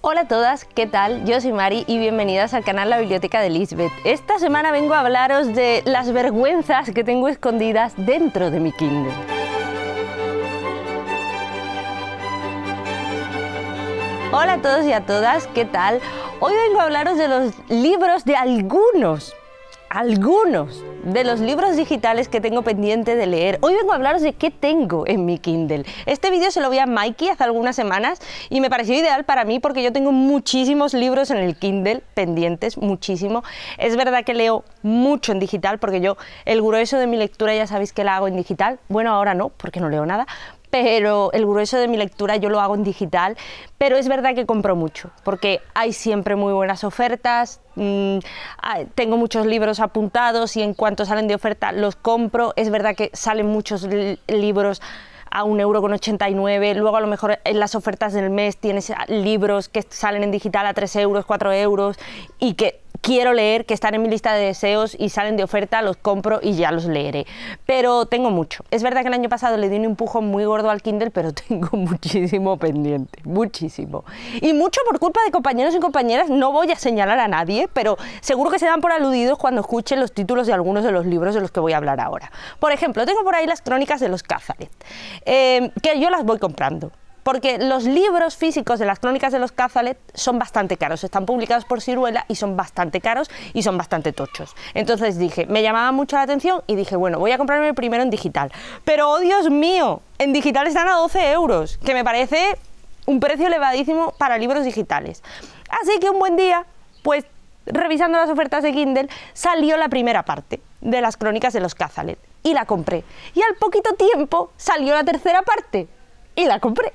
Hola a todas, ¿qué tal? Yo soy Mari y bienvenidas al canal La Biblioteca de Lisbeth. Esta semana vengo a hablaros de las vergüenzas que tengo escondidas dentro de mi Kindle. Hola a todos y a todas, ¿qué tal? Hoy vengo a hablaros de los libros de algunos algunos de los libros digitales que tengo pendiente de leer. Hoy vengo a hablaros de qué tengo en mi Kindle. Este vídeo se lo vi a Mikey hace algunas semanas y me pareció ideal para mí porque yo tengo muchísimos libros en el Kindle pendientes, muchísimo. Es verdad que leo mucho en digital porque yo el grueso de mi lectura ya sabéis que la hago en digital. Bueno, ahora no, porque no leo nada, pero el grueso de mi lectura yo lo hago en digital, pero es verdad que compro mucho, porque hay siempre muy buenas ofertas, mm, tengo muchos libros apuntados y en cuanto salen de oferta los compro, es verdad que salen muchos libros a un euro 89, luego a lo mejor en las ofertas del mes tienes libros que salen en digital a 3 euros, 4 euros y que quiero leer, que están en mi lista de deseos y salen de oferta, los compro y ya los leeré. Pero tengo mucho. Es verdad que el año pasado le di un empujón muy gordo al Kindle, pero tengo muchísimo pendiente, muchísimo. Y mucho por culpa de compañeros y compañeras, no voy a señalar a nadie, pero seguro que se dan por aludidos cuando escuchen los títulos de algunos de los libros de los que voy a hablar ahora. Por ejemplo, tengo por ahí las crónicas de los Cázares, eh, que yo las voy comprando porque los libros físicos de las crónicas de los Cazalet son bastante caros, están publicados por Ciruela y son bastante caros y son bastante tochos. Entonces dije, me llamaba mucho la atención y dije, bueno, voy a comprarme el primero en digital. Pero, oh Dios mío, en digital están a 12 euros, que me parece un precio elevadísimo para libros digitales. Así que un buen día, pues revisando las ofertas de Kindle, salió la primera parte de las crónicas de los Cazalet y la compré. Y al poquito tiempo salió la tercera parte y la compré.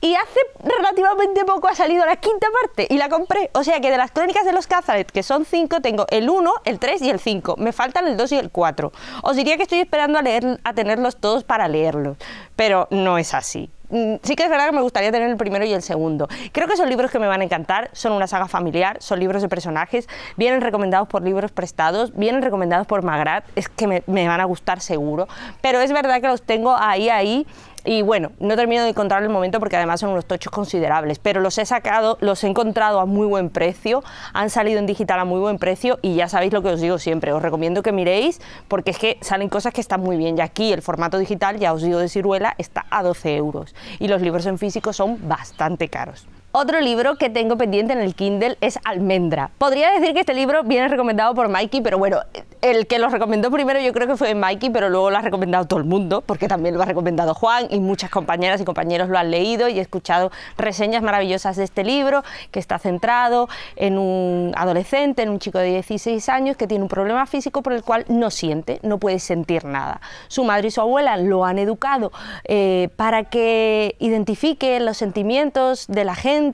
Y hace relativamente poco ha salido la quinta parte y la compré. O sea que de las crónicas de los Cazaret, que son cinco, tengo el 1, el 3 y el 5. Me faltan el 2 y el 4. Os diría que estoy esperando a, leer, a tenerlos todos para leerlos, pero no es así. Mm, sí que es verdad que me gustaría tener el primero y el segundo. Creo que son libros que me van a encantar, son una saga familiar, son libros de personajes, vienen recomendados por libros prestados, vienen recomendados por Magrat, es que me, me van a gustar seguro, pero es verdad que los tengo ahí, ahí, y bueno, no termino de encontrar el momento porque además son unos tochos considerables, pero los he sacado, los he encontrado a muy buen precio, han salido en digital a muy buen precio y ya sabéis lo que os digo siempre, os recomiendo que miréis porque es que salen cosas que están muy bien y aquí el formato digital, ya os digo de ciruela, está a 12 euros y los libros en físico son bastante caros. Otro libro que tengo pendiente en el Kindle es Almendra. Podría decir que este libro viene recomendado por Mikey, pero bueno, el que lo recomendó primero yo creo que fue Mikey, pero luego lo ha recomendado todo el mundo, porque también lo ha recomendado Juan y muchas compañeras y compañeros lo han leído y he escuchado reseñas maravillosas de este libro, que está centrado en un adolescente, en un chico de 16 años que tiene un problema físico por el cual no siente, no puede sentir nada. Su madre y su abuela lo han educado eh, para que identifique los sentimientos de la gente,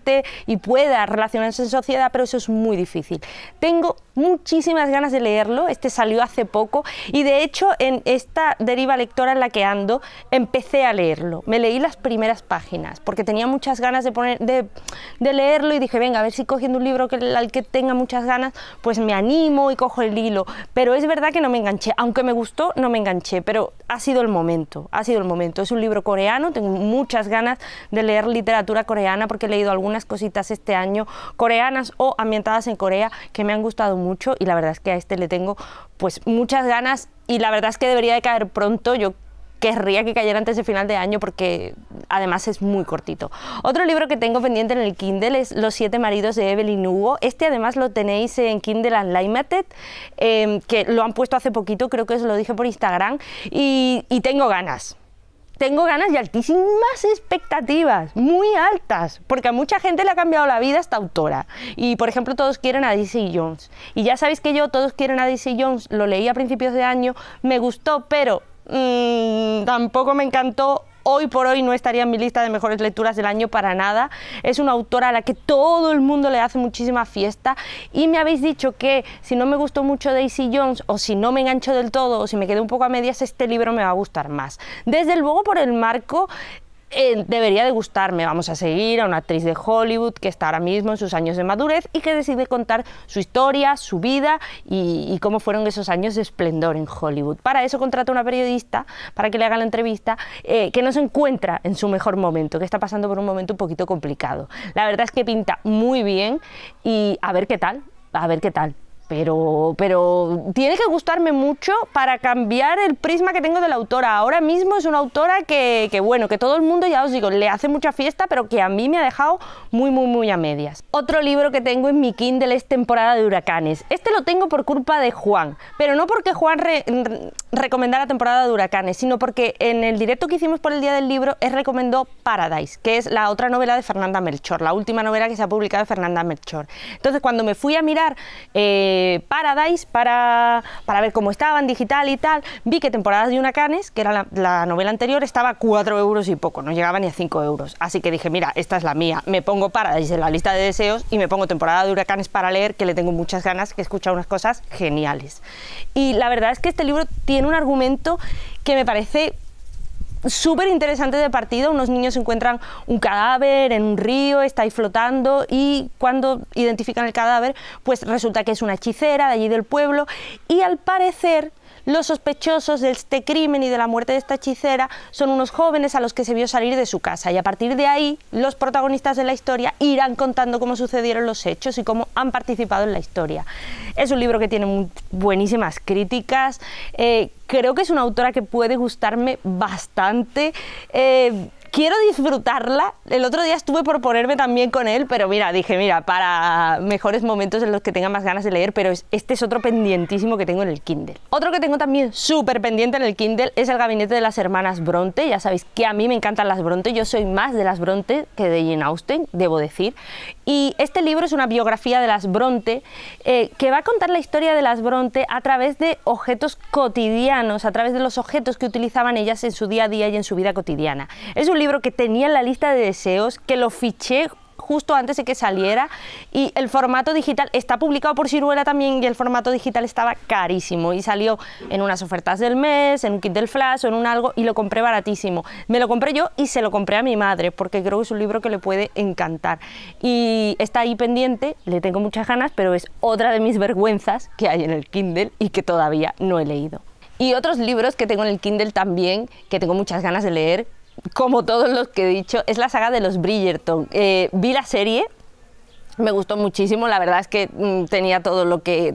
y pueda relacionarse en sociedad, pero eso es muy difícil. Tengo muchísimas ganas de leerlo, este salió hace poco y de hecho en esta deriva lectora en la que ando empecé a leerlo, me leí las primeras páginas porque tenía muchas ganas de, poner, de, leerlo y dije, venga, a ver si cogiendo un libro que, al que tenga muchas ganas, pues me animo y cojo el hilo, pero es verdad que no me enganché, aunque me gustó, no me enganché, pero ha sido el momento, ha sido el momento, es un libro coreano, tengo muchas ganas de leer literatura coreana porque he leído algunas cositas este año coreanas o ambientadas en Corea que me han gustado mucho mucho y la verdad es que a este le tengo pues muchas ganas y la verdad es que debería de caer pronto. Yo querría que cayera antes de final de año porque además es muy cortito. Otro libro que tengo pendiente en el Kindle es Los siete maridos de Evelyn Hugo. Este además lo tenéis en Kindle Unlimited, eh, que lo han puesto hace poquito, creo que os lo dije por Instagram, y tengo ganas tengo ganas y altísimas expectativas, muy altas, porque a mucha gente le ha cambiado la vida esta autora. Y por ejemplo, todos quieren a DC Jones. Y ya sabéis que yo, todos quieren a DC Jones, lo leí a principios de año, me gustó, pero mm, tampoco me encantó hoy por hoy no estaría en mi lista de mejores lecturas del año para nada. Es una autora a la que todo el mundo le hace muchísima fiesta y me habéis dicho que si no me gustó mucho Daisy Jones o si no me engancho del todo o si me quedé un poco a medias, este libro me va a gustar más. Desde luego por el marco debería de gustarme. Vamos a seguir a una actriz de Hollywood que está ahora mismo en sus años de madurez y que decide contar su historia, su vida y, cómo fueron esos años de esplendor en Hollywood. Para eso contrata a una periodista para que le haga la entrevista eh, que no se encuentra en su mejor momento, que está pasando por un momento un poquito complicado. La verdad es que pinta muy bien y a ver qué tal, a ver qué tal pero, pero tiene que gustarme mucho para cambiar el prisma que tengo de la autora. Ahora mismo es una autora que, bueno, que todo el mundo, ya os digo, le hace mucha fiesta, pero que a mí me ha dejado muy, muy, muy a medias. Otro libro que tengo en mi Kindle es Temporada de Huracanes. Este lo tengo por culpa de Juan, pero no porque Juan recomenda la recomendara Temporada de Huracanes, sino porque en el directo que hicimos por el Día del Libro, él recomendó Paradise, que es la otra novela de Fernanda Melchor, la última novela que se ha publicado de Fernanda Melchor. Entonces, cuando me fui a mirar... Eh, eh, Paradise para, ver cómo estaban, digital y tal. Vi que Temporadas de Huracanes, que era la, novela anterior, estaba a 4 euros y poco, no llegaba ni a 5 euros. Así que dije, mira, esta es la mía, me pongo Paradise en la lista de deseos y me pongo Temporada de Huracanes para leer, que le tengo muchas ganas, que escucha unas cosas geniales. Y la verdad es que este libro tiene un argumento que me parece súper interesante de partido, Unos niños encuentran un cadáver en un río, está ahí flotando y cuando identifican el cadáver, pues resulta que es una hechicera de allí del pueblo y al parecer los sospechosos de este crimen y de la muerte de esta hechicera son unos jóvenes a los que se vio salir de su casa y a partir de ahí los protagonistas de la historia irán contando cómo sucedieron los hechos y cómo han participado en la historia. Es un libro que tiene buenísimas críticas, eh, creo que es una autora que puede gustarme bastante. Eh, quiero disfrutarla. El otro día estuve por ponerme también con él, pero mira, dije, mira, para mejores momentos en los que tenga más ganas de leer, pero este es otro pendientísimo que tengo en el Kindle. Otro que tengo también súper pendiente en el Kindle es el gabinete de las hermanas Bronte. Ya sabéis que a mí me encantan las Bronte, yo soy más de las Bronte que de Jane Austen, debo decir. Y este libro es una biografía de las Bronte eh, que va a contar la historia de las Bronte a través de objetos cotidianos, a través de los objetos que utilizaban ellas en su día a día y en su vida cotidiana. Es un que tenía en la lista de deseos, que lo fiché justo antes de que saliera y el formato digital está publicado por Ciruela también y el formato digital estaba carísimo y salió en unas ofertas del mes, en un kit del flash o en un algo y lo compré baratísimo. Me lo compré yo y se lo compré a mi madre porque creo que es un libro que le puede encantar y está ahí pendiente, le tengo muchas ganas, pero es otra de mis vergüenzas que hay en el Kindle y que todavía no he leído. Y otros libros que tengo en el Kindle también, que tengo muchas ganas de leer, como todos los que he dicho, es la saga de los Bridgerton. Eh, vi la serie, me gustó muchísimo, la verdad es que mm, tenía todo lo que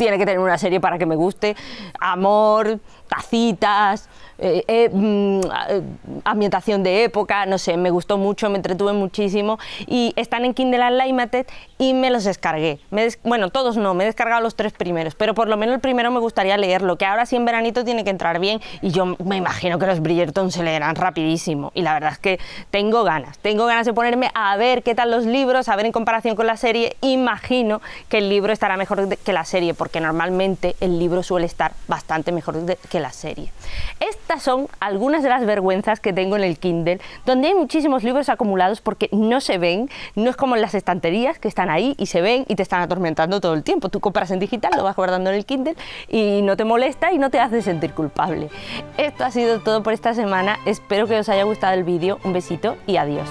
tiene que tener una serie para que me guste, amor, tacitas, eh, eh, mm, eh, ambientación de época, no sé, me gustó mucho, me entretuve muchísimo y están en Kindle Unlimited y me los descargué. bueno, todos no, me he descargado los tres primeros, pero por lo menos el primero me gustaría leerlo, que ahora sí en veranito tiene que entrar bien y yo me imagino que los Bridgerton se leerán rapidísimo y la verdad es que tengo ganas, tengo ganas de ponerme a ver qué tal los libros, a ver en comparación con la serie, imagino que el libro estará mejor que la serie porque que normalmente el libro suele estar bastante mejor que la serie. Estas son algunas de las vergüenzas que tengo en el Kindle, donde hay muchísimos libros acumulados porque no se ven, no es como en las estanterías que están ahí y se ven y te están atormentando todo el tiempo. Tú compras en digital, lo vas guardando en el Kindle y no te molesta y no te hace sentir culpable. Esto ha sido todo por esta semana, espero que os haya gustado el vídeo, un besito y adiós.